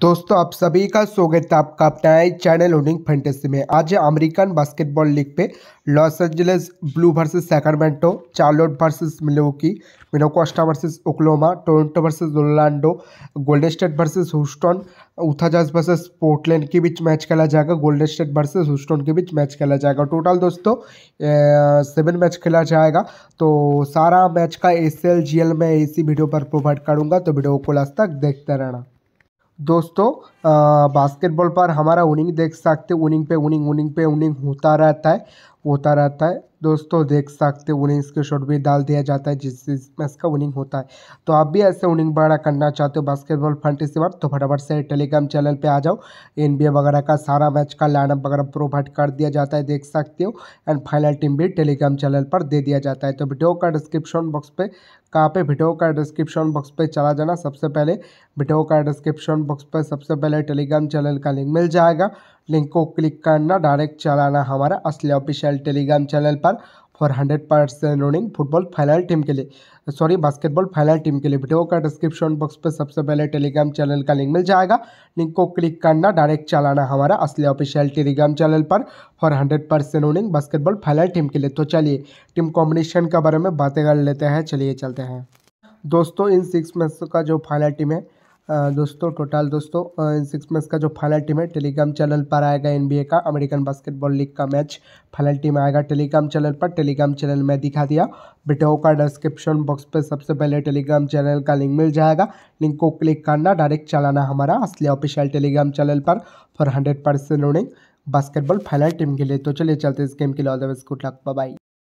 दोस्तों आप सभी का स्वागत है आपका अपना चैनल होर्डिंग फेंटेसी में आज अमेरिकन बास्केटबॉल लीग पे Los Angeles blue versus Sacramento Charlotte versus Milwaukee Minnesota versus Oklahoma Toronto versus Orlando Golden State versus Houston Utah Jazz versus Portland के बीच मैच खेला जाएगा गोल्डन स्टेट वर्सेज ह्यूस्टन के बीच match खेला जाएगा टोटल दोस्तों सेवन मैच खेला जाएगा तो सारा मैच का एस एल जी एल मैं इसी वीडियो पर प्रोवाइड करूँगा तो वीडियो को लास्ट तक देखते रहना दोस्तों बास्केटबॉल पर हमारा उनिंग देख सकते उनिंग पे उनिंग उनिंग पे उनिंग होता रहता है होता रहता है दोस्तों देख सकते हो विनिंग्स के शॉट भी डाल दिया जाता है जिससे मैच का विनिंग होता है तो आप भी ऐसे विनिंग बड़ा करना चाहते हो बास्केटबॉल फंटी से बार तो फटाफट से टेलीग्राम चैनल पे आ जाओ एन वगैरह का सारा मैच का लाइनअप वगैरह प्रोवाइड कर दिया जाता है देख सकते हो एंड फाइनल टीम भी टेलीग्राम चैनल पर दे दिया जाता है तो वीडियो का डिस्क्रिप्शन बॉक्स पर कहाँ पे वीडियो का डिस्क्रिप्शन बॉक्स पे चला जाना सबसे पहले वीडियो का डिस्क्रिप्शन बॉक्स पर सबसे पहले टेलीग्राम चैनल का लिंक मिल जाएगा लिंक को क्लिक करना डायरेक्ट चलाना हमारा असली ऑफिशियल टेलीग्राम चैनल पर for hundred percent running football final team के लिए सॉरी बास्केटबॉल फाइनल टीम के लिए वीडियो का डिस्क्रिप्शन बॉक्स पर सबसे पहले टेलीग्राम चैनल का लिंक मिल जाएगा लिंक को क्लिक करना डायरेक्ट चलाना हमारा असली ऑफिशियल टेलीग्राम चैनल पर for hundred percent running basketball final team के लिए तो चलिए टीम कॉम्बिनेशन के बारे में बातें कर लेते हैं चलिए चलते हैं दोस्तों इन सिक्स मैच का जो फाइनल टीम है दोस्तों टोटल दोस्तों इन सिक्स मंथ्स का जो फाइनल टीम है टेलीग्राम चैनल पर आएगा एनबीए का अमेरिकन बास्केटबॉल लीग का मैच फाइनल टीम आएगा टेलीग्राम चैनल पर टेलीग्राम चैनल में दिखा दिया वीडियो का डिस्क्रिप्शन बॉक्स पे सबसे पहले टेलीग्राम चैनल का लिंक मिल जाएगा लिंक को क्लिक करना डायरेक्ट चलाना हमारा असली ऑफिशियल टेलीग्राम चैनल पर for hundred percent running basketball final team के लिए तो चलिए चलते इस गेम के लिए all the best good luck bye